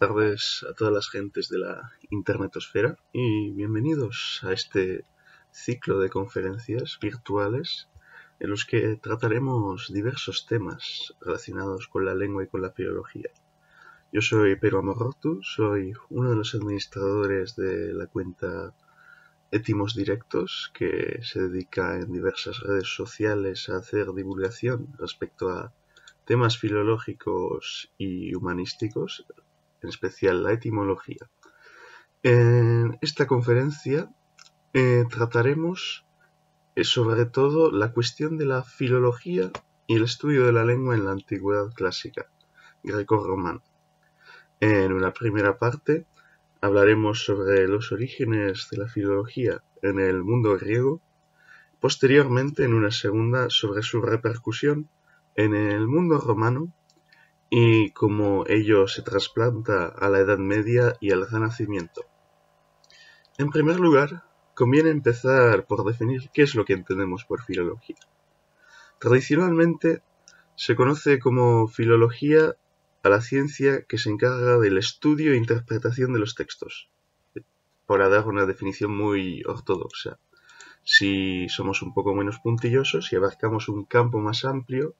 tardes a todas las gentes de la internetosfera y bienvenidos a este ciclo de conferencias virtuales en los que trataremos diversos temas relacionados con la lengua y con la filología. Yo soy Pedro Amorrotu, soy uno de los administradores de la cuenta Etimos Directos, que se dedica en diversas redes sociales a hacer divulgación respecto a temas filológicos y humanísticos en especial la etimología. En esta conferencia eh, trataremos eh, sobre todo la cuestión de la filología y el estudio de la lengua en la antigüedad clásica greco-romana. En una primera parte hablaremos sobre los orígenes de la filología en el mundo griego, posteriormente en una segunda sobre su repercusión en el mundo romano y cómo ello se trasplanta a la Edad Media y al Renacimiento. En primer lugar, conviene empezar por definir qué es lo que entendemos por filología. Tradicionalmente, se conoce como filología a la ciencia que se encarga del estudio e interpretación de los textos, para dar una definición muy ortodoxa. Si somos un poco menos puntillosos y abarcamos un campo más amplio,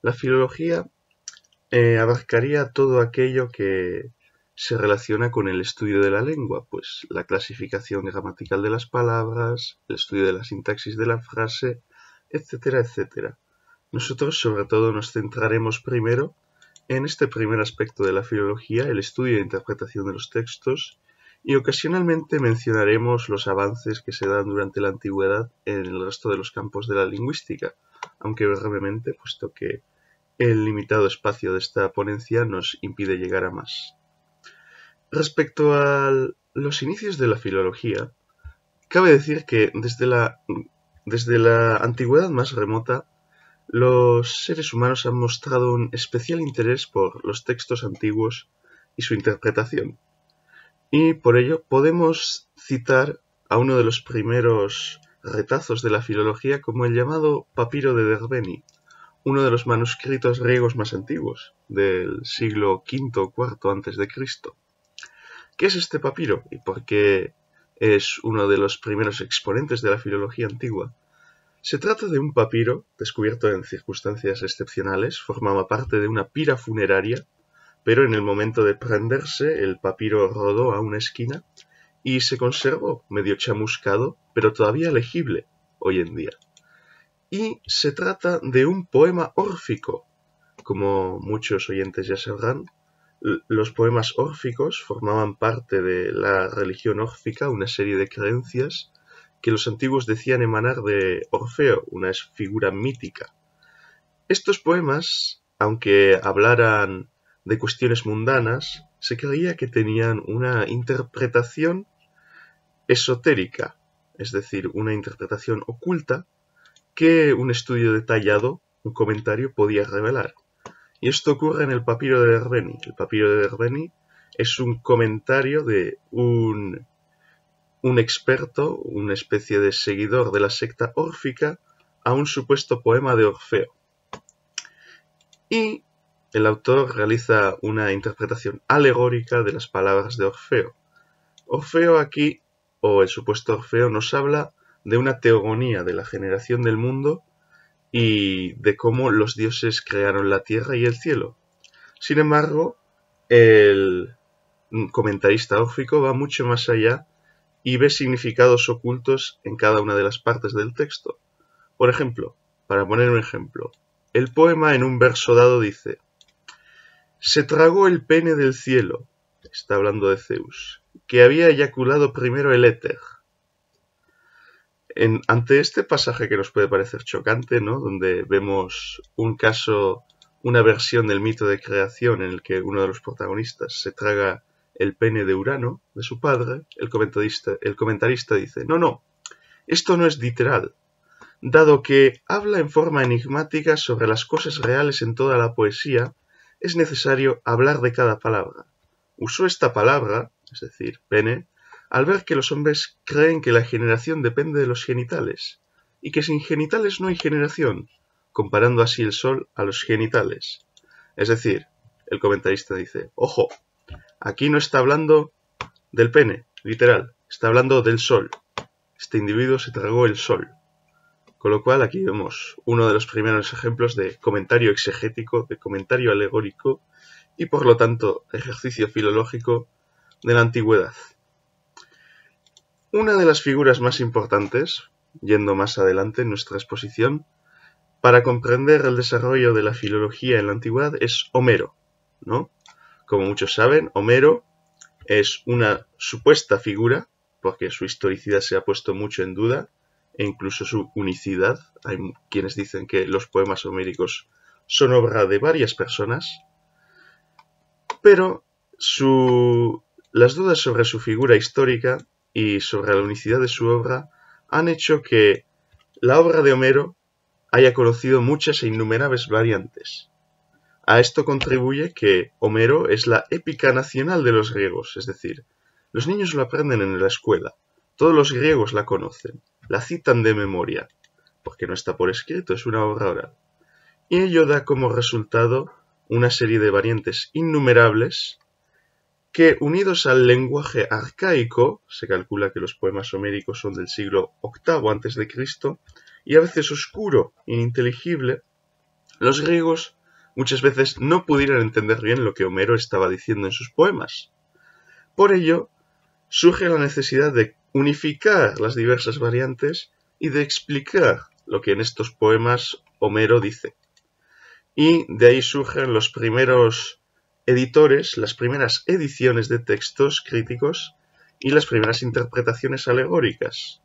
la filología eh, abarcaría todo aquello que se relaciona con el estudio de la lengua, pues la clasificación gramatical de las palabras, el estudio de la sintaxis de la frase, etcétera, etcétera. Nosotros sobre todo nos centraremos primero en este primer aspecto de la filología, el estudio e interpretación de los textos, y ocasionalmente mencionaremos los avances que se dan durante la antigüedad en el resto de los campos de la lingüística, aunque brevemente, puesto que el limitado espacio de esta ponencia nos impide llegar a más. Respecto a los inicios de la filología, cabe decir que desde la, desde la antigüedad más remota, los seres humanos han mostrado un especial interés por los textos antiguos y su interpretación. Y por ello podemos citar a uno de los primeros retazos de la filología como el llamado papiro de Derbeni, uno de los manuscritos griegos más antiguos, del siglo V o IV antes de ¿Qué es este papiro y por qué es uno de los primeros exponentes de la filología antigua? Se trata de un papiro, descubierto en circunstancias excepcionales, formaba parte de una pira funeraria, pero en el momento de prenderse el papiro rodó a una esquina y se conservó medio chamuscado, pero todavía legible hoy en día y se trata de un poema órfico. Como muchos oyentes ya sabrán, los poemas órficos formaban parte de la religión órfica, una serie de creencias que los antiguos decían emanar de Orfeo, una figura mítica. Estos poemas, aunque hablaran de cuestiones mundanas, se creía que tenían una interpretación esotérica, es decir, una interpretación oculta que un estudio detallado, un comentario, podía revelar. Y esto ocurre en el papiro de Derbeni. El papiro de Derbeni es un comentario de un, un experto, una especie de seguidor de la secta órfica, a un supuesto poema de Orfeo. Y el autor realiza una interpretación alegórica de las palabras de Orfeo. Orfeo aquí, o el supuesto Orfeo, nos habla de una teogonía de la generación del mundo y de cómo los dioses crearon la tierra y el cielo. Sin embargo, el comentarista ófico va mucho más allá y ve significados ocultos en cada una de las partes del texto. Por ejemplo, para poner un ejemplo, el poema en un verso dado dice, Se tragó el pene del cielo, está hablando de Zeus, que había eyaculado primero el éter ante este pasaje que nos puede parecer chocante, ¿no? donde vemos un caso, una versión del mito de creación en el que uno de los protagonistas se traga el pene de Urano, de su padre, el comentarista, el comentarista dice, no, no, esto no es literal, dado que habla en forma enigmática sobre las cosas reales en toda la poesía, es necesario hablar de cada palabra. Usó esta palabra, es decir, pene, al ver que los hombres creen que la generación depende de los genitales, y que sin genitales no hay generación, comparando así el Sol a los genitales. Es decir, el comentarista dice, ojo, aquí no está hablando del pene, literal, está hablando del Sol. Este individuo se tragó el Sol. Con lo cual aquí vemos uno de los primeros ejemplos de comentario exegético, de comentario alegórico y por lo tanto ejercicio filológico de la antigüedad. Una de las figuras más importantes, yendo más adelante en nuestra exposición, para comprender el desarrollo de la filología en la antigüedad es Homero, ¿no? Como muchos saben, Homero es una supuesta figura, porque su historicidad se ha puesto mucho en duda, e incluso su unicidad. Hay quienes dicen que los poemas homéricos son obra de varias personas, pero las dudas sobre su figura histórica y sobre la unicidad de su obra han hecho que la obra de Homero haya conocido muchas e innumerables variantes. A esto contribuye que Homero es la épica nacional de los griegos, es decir, los niños lo aprenden en la escuela, todos los griegos la conocen, la citan de memoria, porque no está por escrito, es una obra oral. Y ello da como resultado una serie de variantes innumerables que unidos al lenguaje arcaico, se calcula que los poemas homéricos son del siglo VIII a.C., y a veces oscuro, ininteligible, los griegos muchas veces no pudieron entender bien lo que Homero estaba diciendo en sus poemas. Por ello, surge la necesidad de unificar las diversas variantes y de explicar lo que en estos poemas Homero dice. Y de ahí surgen los primeros editores las primeras ediciones de textos críticos y las primeras interpretaciones alegóricas.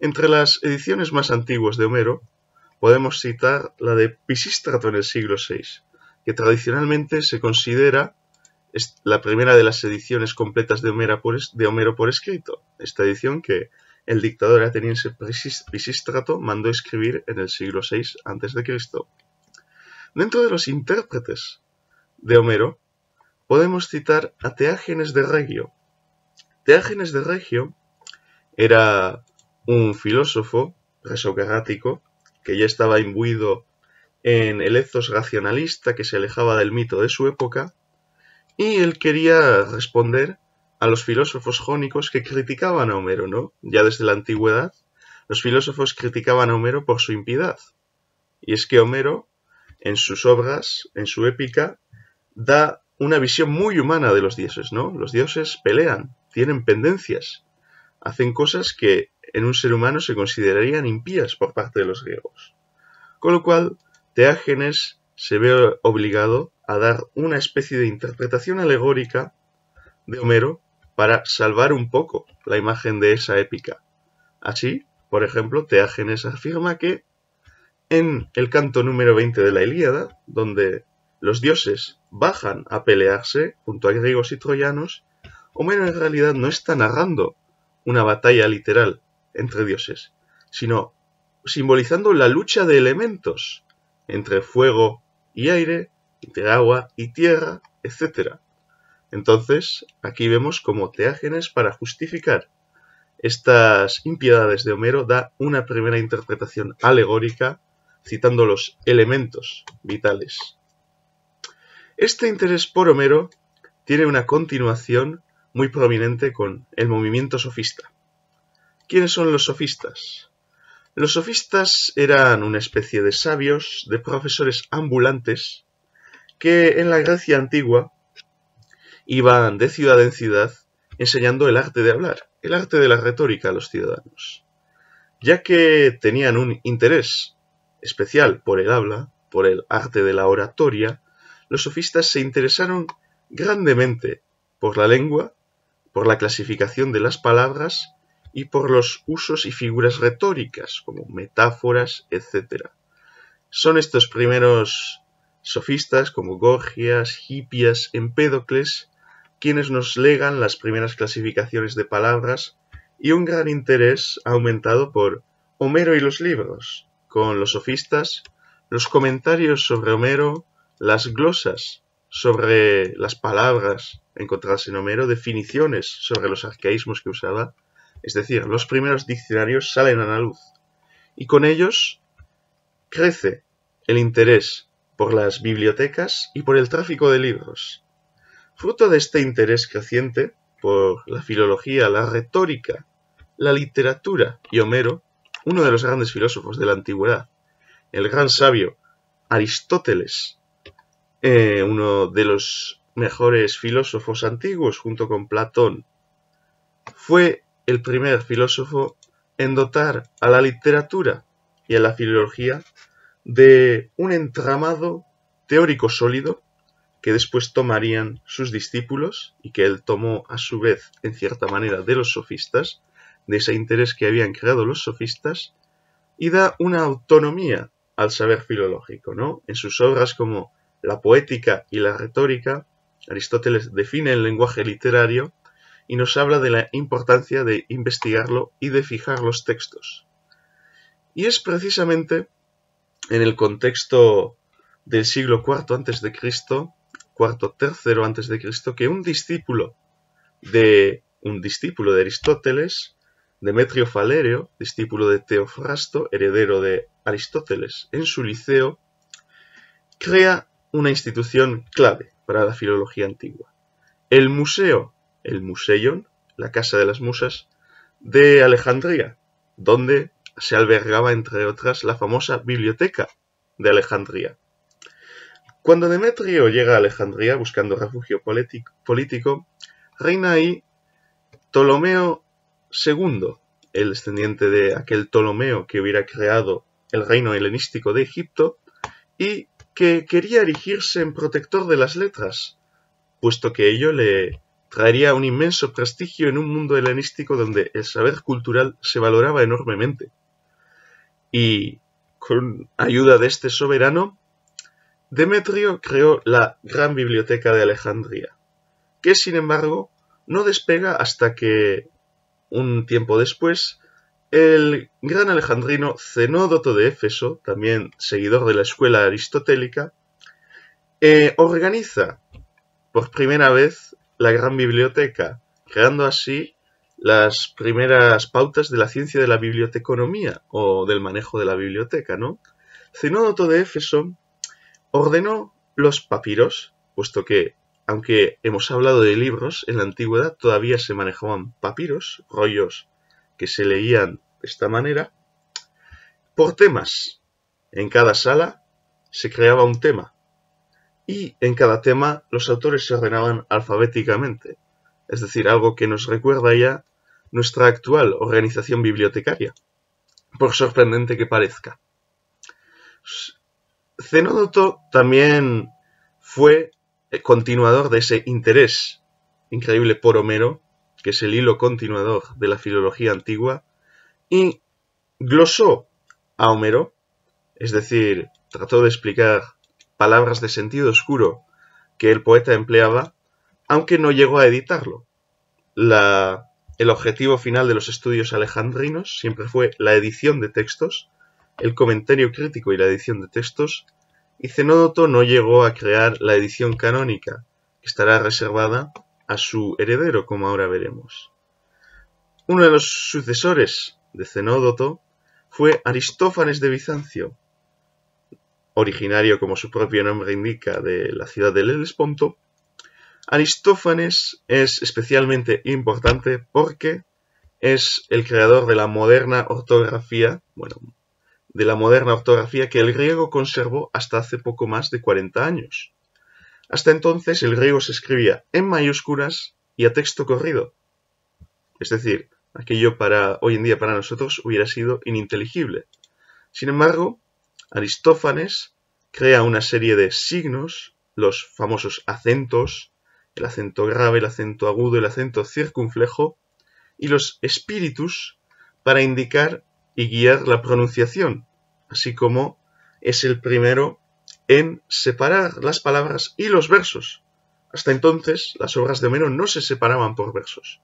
Entre las ediciones más antiguas de Homero podemos citar la de Pisístrato en el siglo VI, que tradicionalmente se considera la primera de las ediciones completas de Homero por, escrito, esta edición que el dictador ateniense Pisistrato mandó escribir en el siglo VI a.C. Dentro de los intérpretes de Homero podemos citar a Teágenes de Regio. Teágenes de Regio era un filósofo presocrático que ya estaba imbuido en el ethos racionalista que se alejaba del mito de su época, y él quería responder a los filósofos jónicos que criticaban a Homero, ¿no? Ya desde la antigüedad, los filósofos criticaban a Homero por su impiedad. Y es que Homero, en sus obras, en su épica, da una visión muy humana de los dioses, ¿no? Los dioses pelean, tienen pendencias, hacen cosas que en un ser humano se considerarían impías por parte de los griegos. Con lo cual, Teágenes se ve obligado a dar una especie de interpretación alegórica de Homero para salvar un poco la imagen de esa épica. Así, por ejemplo, Teágenes afirma que en el canto número 20 de la Ilíada, donde los dioses bajan a pelearse junto a griegos y troyanos, Homero en realidad no está narrando una batalla literal entre dioses, sino simbolizando la lucha de elementos entre fuego y aire, entre agua y tierra, etc. Entonces, aquí vemos cómo Teágenes, para justificar estas impiedades de Homero, da una primera interpretación alegórica citando los elementos vitales este interés por Homero tiene una continuación muy prominente con el movimiento sofista. ¿Quiénes son los sofistas? Los sofistas eran una especie de sabios, de profesores ambulantes, que en la Grecia antigua iban de ciudad en ciudad enseñando el arte de hablar, el arte de la retórica a los ciudadanos. Ya que tenían un interés especial por el habla, por el arte de la oratoria, los sofistas se interesaron grandemente por la lengua, por la clasificación de las palabras y por los usos y figuras retóricas, como metáforas, etc. Son estos primeros sofistas, como Gorgias, Hippias, Empédocles, quienes nos legan las primeras clasificaciones de palabras y un gran interés aumentado por Homero y los libros, con los sofistas, los comentarios sobre Homero, las glosas sobre las palabras encontradas en Homero, definiciones sobre los arcaísmos que usaba, es decir, los primeros diccionarios salen a la luz, y con ellos crece el interés por las bibliotecas y por el tráfico de libros. Fruto de este interés creciente por la filología, la retórica, la literatura y Homero, uno de los grandes filósofos de la antigüedad, el gran sabio Aristóteles, eh, uno de los mejores filósofos antiguos junto con Platón. Fue el primer filósofo en dotar a la literatura y a la filología de un entramado teórico sólido que después tomarían sus discípulos y que él tomó a su vez en cierta manera de los sofistas, de ese interés que habían creado los sofistas, y da una autonomía al saber filológico, ¿no? En sus obras como la poética y la retórica, Aristóteles define el lenguaje literario y nos habla de la importancia de investigarlo y de fijar los textos. Y es precisamente en el contexto del siglo IV antes de Cristo, cuarto tercero antes de Cristo, que un discípulo de un discípulo de Aristóteles, Demetrio Falerio, discípulo de Teofrasto, heredero de Aristóteles, en su liceo, crea una institución clave para la filología antigua. El museo, el Museion, la Casa de las Musas, de Alejandría, donde se albergaba, entre otras, la famosa Biblioteca de Alejandría. Cuando Demetrio llega a Alejandría buscando refugio político, reina ahí Ptolomeo II, el descendiente de aquel Ptolomeo que hubiera creado el reino helenístico de Egipto, y que quería erigirse en protector de las letras, puesto que ello le traería un inmenso prestigio en un mundo helenístico donde el saber cultural se valoraba enormemente. Y con ayuda de este soberano, Demetrio creó la Gran Biblioteca de Alejandría, que sin embargo no despega hasta que, un tiempo después, el gran alejandrino Cenódoto de Éfeso, también seguidor de la escuela aristotélica, eh, organiza por primera vez la gran biblioteca, creando así las primeras pautas de la ciencia de la biblioteconomía o del manejo de la biblioteca, ¿no? Cenódoto de Éfeso ordenó los papiros, puesto que, aunque hemos hablado de libros en la antigüedad, todavía se manejaban papiros, rollos que se leían de esta manera. Por temas. En cada sala se creaba un tema. Y en cada tema los autores se ordenaban alfabéticamente. Es decir, algo que nos recuerda ya nuestra actual organización bibliotecaria. Por sorprendente que parezca. Cenódoto también fue continuador de ese interés increíble por Homero que es el hilo continuador de la filología antigua, y glosó a Homero, es decir, trató de explicar palabras de sentido oscuro que el poeta empleaba, aunque no llegó a editarlo. el objetivo final de los estudios alejandrinos siempre fue la edición de textos, el comentario crítico y la edición de textos, y Cenódoto no llegó a crear la edición canónica, que estará reservada a su heredero, como ahora veremos. Uno de los sucesores de Cenódoto fue Aristófanes de Bizancio, originario, como su propio nombre indica, de la ciudad del Helesponto. Aristófanes es especialmente importante porque es el creador de la moderna ortografía, bueno, de la moderna ortografía que el griego conservó hasta hace poco más de 40 años. Hasta entonces el griego se escribía en mayúsculas y a texto corrido. Es decir, aquello para hoy en día para nosotros hubiera sido ininteligible. Sin embargo, Aristófanes crea una serie de signos, los famosos acentos, el acento grave, el acento agudo, el acento circunflejo, y los espíritus para indicar y guiar la pronunciación, así como es el primero en separar las palabras y los versos. Hasta entonces las obras de Homero no se separaban por versos,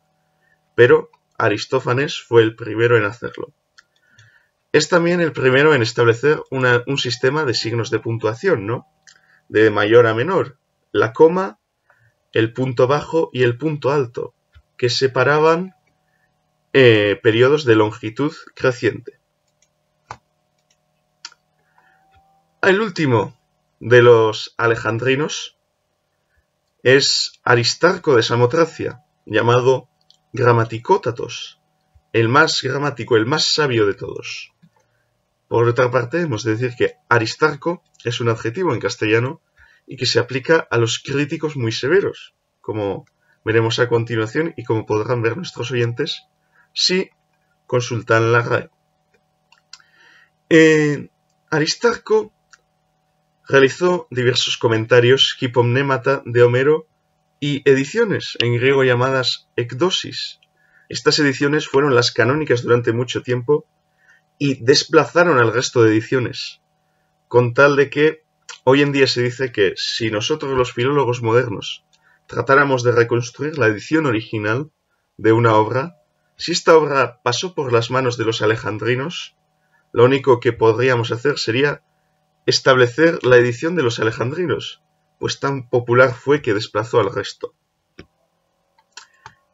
pero Aristófanes fue el primero en hacerlo. Es también el primero en establecer un sistema de signos de puntuación, ¿no? De mayor a menor, la coma, el punto bajo y el punto alto, que separaban eh, periodos de longitud creciente. El último, de los alejandrinos es Aristarco de Samotracia, llamado Gramaticótatos, el más gramático, el más sabio de todos. Por otra parte, hemos de decir que Aristarco es un adjetivo en castellano y que se aplica a los críticos muy severos, como veremos a continuación y como podrán ver nuestros oyentes si consultan la RAE. Eh, Aristarco Realizó diversos comentarios hipomnémata de Homero y ediciones en griego llamadas ecdosis. Estas ediciones fueron las canónicas durante mucho tiempo y desplazaron al resto de ediciones, con tal de que hoy en día se dice que si nosotros los filólogos modernos tratáramos de reconstruir la edición original de una obra, si esta obra pasó por las manos de los alejandrinos, lo único que podríamos hacer sería establecer la edición de los alejandrinos, pues tan popular fue que desplazó al resto.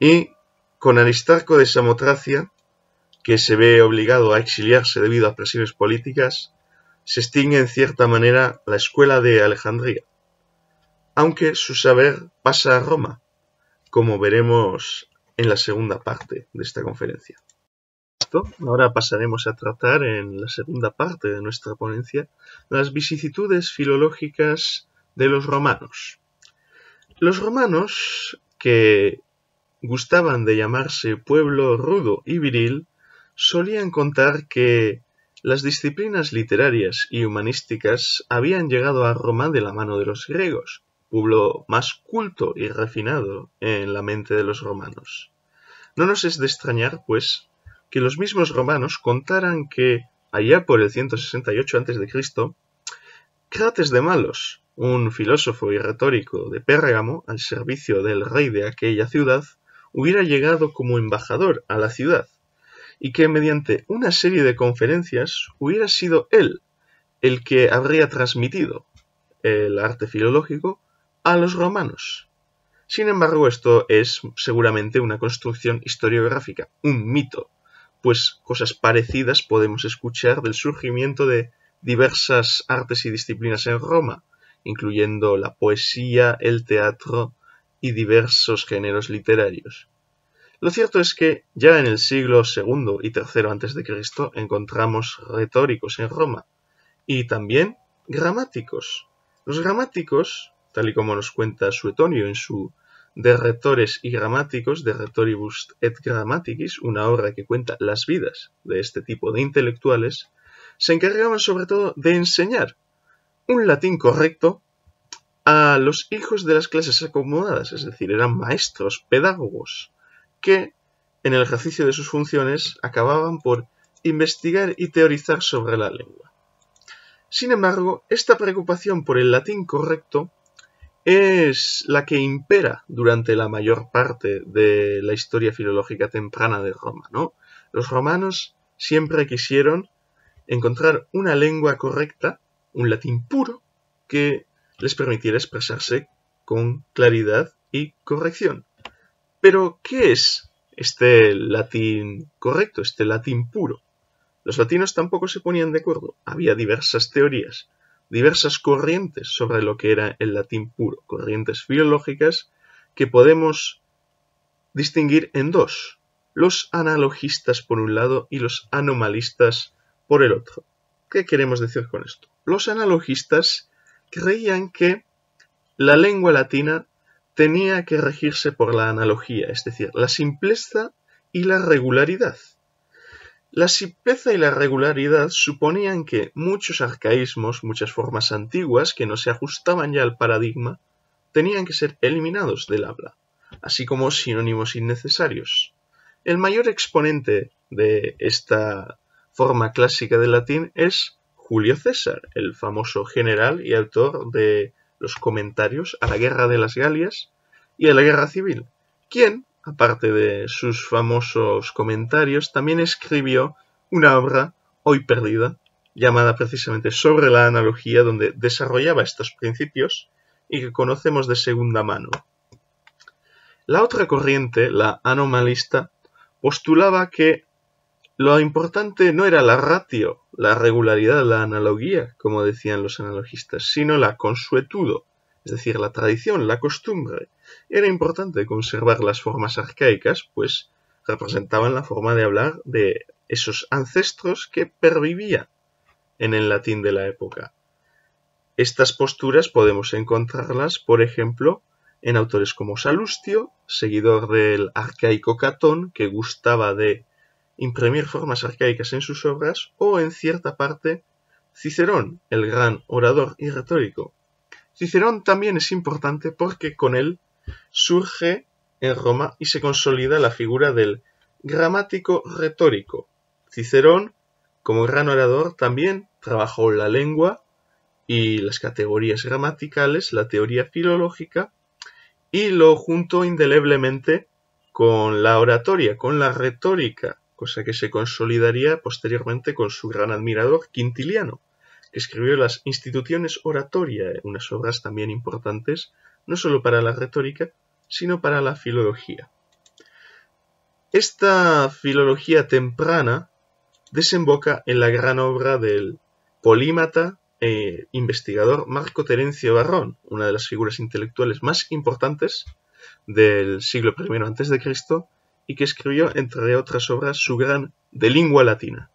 Y con Aristarco de Samotracia, que se ve obligado a exiliarse debido a presiones políticas, se extingue en cierta manera la escuela de Alejandría, aunque su saber pasa a Roma, como veremos en la segunda parte de esta conferencia ahora pasaremos a tratar en la segunda parte de nuestra ponencia las vicisitudes filológicas de los romanos. Los romanos, que gustaban de llamarse pueblo rudo y viril, solían contar que las disciplinas literarias y humanísticas habían llegado a Roma de la mano de los griegos, pueblo más culto y refinado en la mente de los romanos. No nos es de extrañar, pues, que los mismos romanos contaran que, allá por el 168 a.C., Crates de Malos, un filósofo y retórico de Pérgamo al servicio del rey de aquella ciudad, hubiera llegado como embajador a la ciudad, y que mediante una serie de conferencias hubiera sido él el que habría transmitido el arte filológico a los romanos. Sin embargo, esto es seguramente una construcción historiográfica, un mito, pues cosas parecidas podemos escuchar del surgimiento de diversas artes y disciplinas en Roma, incluyendo la poesía, el teatro y diversos géneros literarios. Lo cierto es que ya en el siglo II y III a.C. encontramos retóricos en Roma y también gramáticos. Los gramáticos, tal y como nos cuenta Suetonio en su de Retores y Gramáticos, de Retoribus et Grammaticis, una obra que cuenta las vidas de este tipo de intelectuales, se encargaban sobre todo de enseñar un latín correcto a los hijos de las clases acomodadas, es decir, eran maestros, pedagogos, que en el ejercicio de sus funciones acababan por investigar y teorizar sobre la lengua. Sin embargo, esta preocupación por el latín correcto es la que impera durante la mayor parte de la historia filológica temprana de Roma. ¿no? Los romanos siempre quisieron encontrar una lengua correcta, un latín puro, que les permitiera expresarse con claridad y corrección. Pero, ¿qué es este latín correcto, este latín puro? Los latinos tampoco se ponían de acuerdo. Había diversas teorías diversas corrientes sobre lo que era el latín puro, corrientes filológicas que podemos distinguir en dos, los analogistas por un lado y los anomalistas por el otro. ¿Qué queremos decir con esto? Los analogistas creían que la lengua latina tenía que regirse por la analogía, es decir, la simpleza y la regularidad. La simpleza y la regularidad suponían que muchos arcaísmos, muchas formas antiguas que no se ajustaban ya al paradigma, tenían que ser eliminados del habla, así como sinónimos innecesarios. El mayor exponente de esta forma clásica del latín es Julio César, el famoso general y autor de los comentarios a la Guerra de las Galias y a la Guerra Civil, quien aparte de sus famosos comentarios, también escribió una obra hoy perdida, llamada precisamente Sobre la analogía, donde desarrollaba estos principios y que conocemos de segunda mano. La otra corriente, la anomalista, postulaba que lo importante no era la ratio, la regularidad, la analogía, como decían los analogistas, sino la consuetudo, es decir, la tradición, la costumbre, era importante conservar las formas arcaicas, pues representaban la forma de hablar de esos ancestros que pervivían en el latín de la época. Estas posturas podemos encontrarlas, por ejemplo, en autores como Salustio, seguidor del arcaico Catón, que gustaba de imprimir formas arcaicas en sus obras, o en cierta parte Cicerón, el gran orador y retórico. Cicerón también es importante porque con él surge en Roma y se consolida la figura del gramático retórico. Cicerón, como gran orador, también trabajó la lengua y las categorías gramaticales, la teoría filológica, y lo juntó indeleblemente con la oratoria, con la retórica, cosa que se consolidaría posteriormente con su gran admirador Quintiliano, que escribió las instituciones oratoria, unas obras también importantes no solo para la retórica, sino para la filología. Esta filología temprana desemboca en la gran obra del polímata e investigador Marco Terencio Barrón, una de las figuras intelectuales más importantes del siglo I a.C. y que escribió, entre otras obras, su gran De Lingua Latina,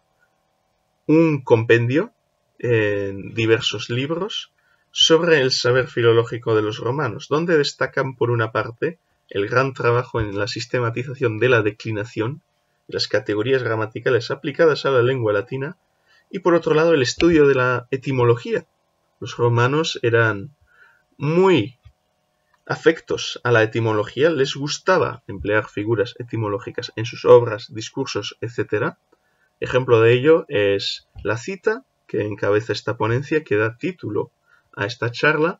un compendio en diversos libros sobre el saber filológico de los romanos, donde destacan por una parte el gran trabajo en la sistematización de la declinación las categorías gramaticales aplicadas a la lengua latina, y por otro lado el estudio de la etimología. Los romanos eran muy afectos a la etimología, les gustaba emplear figuras etimológicas en sus obras, discursos, etc. Ejemplo de ello es la cita que encabeza esta ponencia que da título a esta charla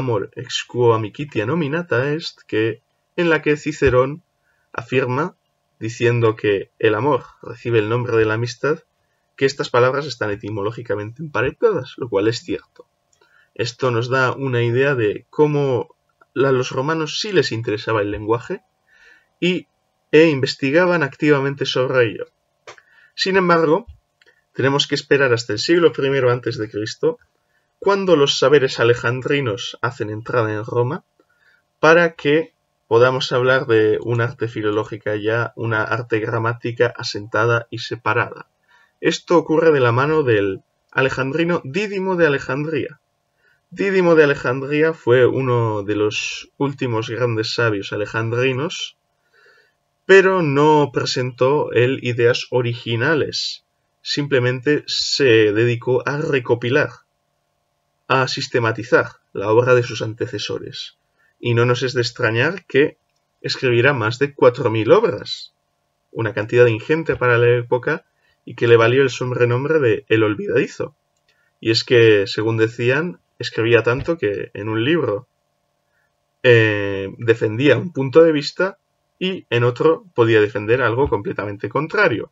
Amor ex quo amicitia nominata est, que, en la que Cicerón afirma, diciendo que el amor recibe el nombre de la amistad, que estas palabras están etimológicamente emparejadas, lo cual es cierto. Esto nos da una idea de cómo a los romanos sí les interesaba el lenguaje y, e investigaban activamente sobre ello. Sin embargo, tenemos que esperar hasta el siglo I a.C cuando los saberes alejandrinos hacen entrada en Roma, para que podamos hablar de una arte filológica ya, una arte gramática asentada y separada. Esto ocurre de la mano del alejandrino Dídimo de Alejandría. Dídimo de Alejandría fue uno de los últimos grandes sabios alejandrinos, pero no presentó él ideas originales, simplemente se dedicó a recopilar a sistematizar la obra de sus antecesores. Y no nos es de extrañar que escribirá más de 4.000 obras, una cantidad ingente para la época y que le valió el sobrenombre de El Olvidadizo. Y es que, según decían, escribía tanto que en un libro eh, defendía un punto de vista y en otro podía defender algo completamente contrario.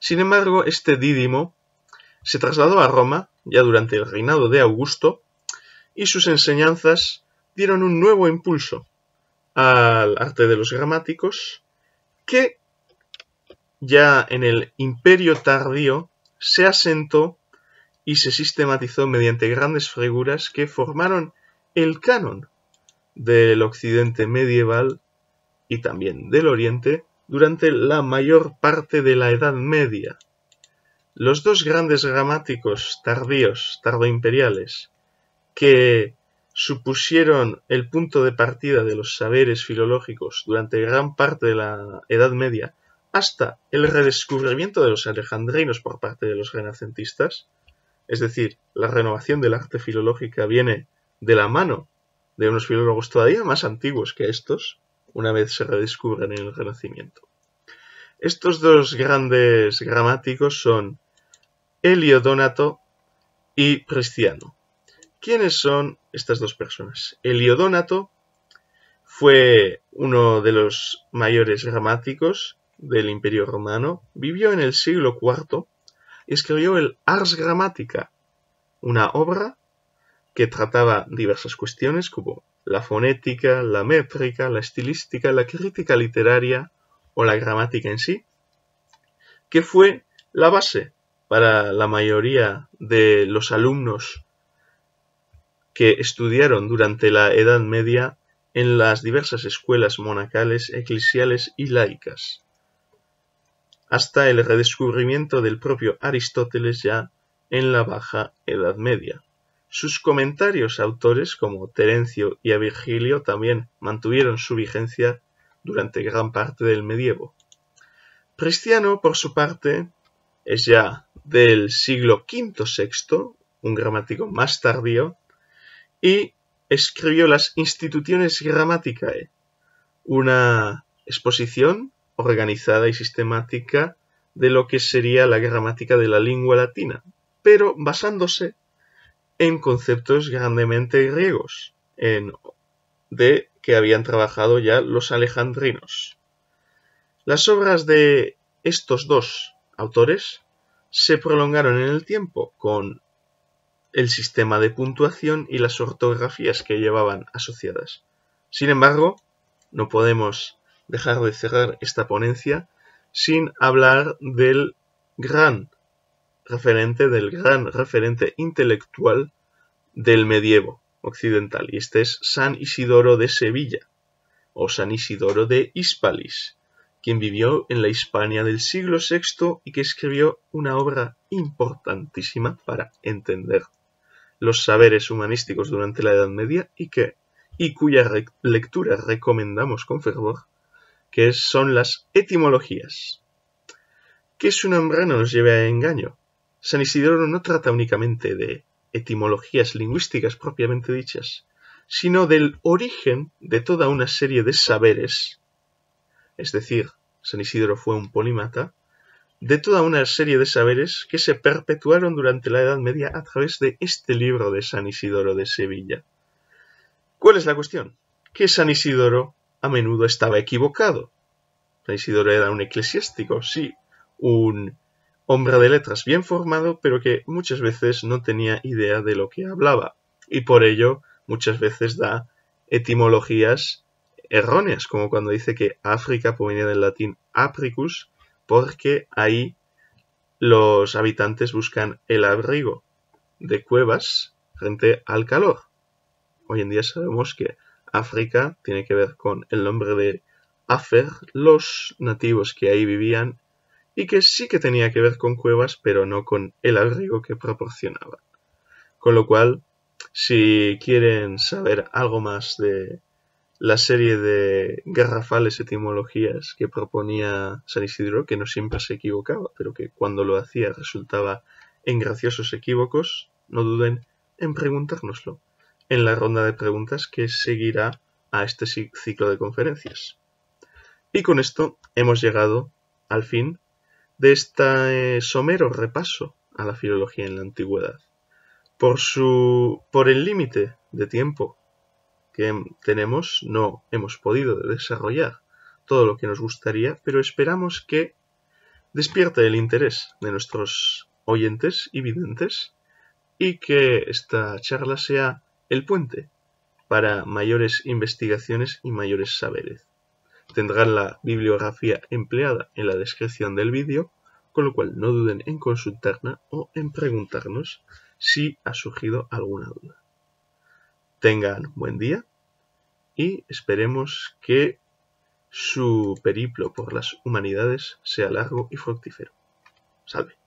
Sin embargo, este Dídimo se trasladó a Roma ya durante el reinado de Augusto y sus enseñanzas dieron un nuevo impulso al arte de los gramáticos que ya en el imperio tardío se asentó y se sistematizó mediante grandes figuras que formaron el canon del occidente medieval y también del oriente durante la mayor parte de la Edad Media. Los dos grandes gramáticos tardíos, tardoimperiales, que supusieron el punto de partida de los saberes filológicos durante gran parte de la Edad Media, hasta el redescubrimiento de los alejandrinos por parte de los renacentistas, es decir, la renovación del arte filológica viene de la mano de unos filólogos todavía más antiguos que estos, una vez se redescubren en el Renacimiento. Estos dos grandes gramáticos son Heliodonato y Prisciano. ¿Quiénes son estas dos personas? Donato fue uno de los mayores gramáticos del Imperio Romano, vivió en el siglo IV y escribió el Ars Grammatica, una obra que trataba diversas cuestiones como la fonética, la métrica, la estilística, la crítica literaria o la gramática en sí, que fue la base para la mayoría de los alumnos que estudiaron durante la Edad Media en las diversas escuelas monacales, eclesiales y laicas, hasta el redescubrimiento del propio Aristóteles ya en la Baja Edad Media. Sus comentarios autores como Terencio y a Virgilio también mantuvieron su vigencia durante gran parte del medievo. Cristiano, por su parte, es ya del siglo V-VI, un gramático más tardío, y escribió las Instituciones Grammaticae, eh. una exposición organizada y sistemática de lo que sería la gramática de la lengua latina, pero basándose en conceptos grandemente griegos, en, de que habían trabajado ya los alejandrinos. Las obras de estos dos autores se prolongaron en el tiempo con el sistema de puntuación y las ortografías que llevaban asociadas. Sin embargo, no podemos dejar de cerrar esta ponencia sin hablar del gran referente, del gran referente intelectual del medievo occidental, y este es San Isidoro de Sevilla, o San Isidoro de Hispalis, quien vivió en la Hispania del siglo VI y que escribió una obra importantísima para entender los saberes humanísticos durante la Edad Media y, que, y cuya lectura recomendamos con fervor, que son las etimologías. Que su nombre no nos lleve a engaño. San Isidoro no trata únicamente de etimologías lingüísticas propiamente dichas, sino del origen de toda una serie de saberes es decir, San Isidoro fue un polímata, de toda una serie de saberes que se perpetuaron durante la Edad Media a través de este libro de San Isidoro de Sevilla. ¿Cuál es la cuestión? Que San Isidoro a menudo estaba equivocado. San Isidoro era un eclesiástico, sí, un hombre de letras bien formado, pero que muchas veces no tenía idea de lo que hablaba, y por ello muchas veces da etimologías erróneas, como cuando dice que África proviene del latín apricus, porque ahí los habitantes buscan el abrigo de cuevas frente al calor. Hoy en día sabemos que África tiene que ver con el nombre de Afer, los nativos que ahí vivían, y que sí que tenía que ver con cuevas, pero no con el abrigo que proporcionaba. Con lo cual, si quieren saber algo más de la serie de garrafales etimologías que proponía San Isidro, que no siempre se equivocaba, pero que cuando lo hacía resultaba en graciosos equívocos, no duden en preguntárnoslo en la ronda de preguntas que seguirá a este ciclo de conferencias. Y con esto hemos llegado al fin de este somero repaso a la filología en la antigüedad. Por, su, por el límite de tiempo que tenemos no hemos podido desarrollar todo lo que nos gustaría, pero esperamos que despierte el interés de nuestros oyentes y videntes y que esta charla sea el puente para mayores investigaciones y mayores saberes. Tendrán la bibliografía empleada en la descripción del vídeo, con lo cual no duden en consultarla o en preguntarnos si ha surgido alguna duda tengan buen día y esperemos que su periplo por las humanidades sea largo y fructífero. Salve.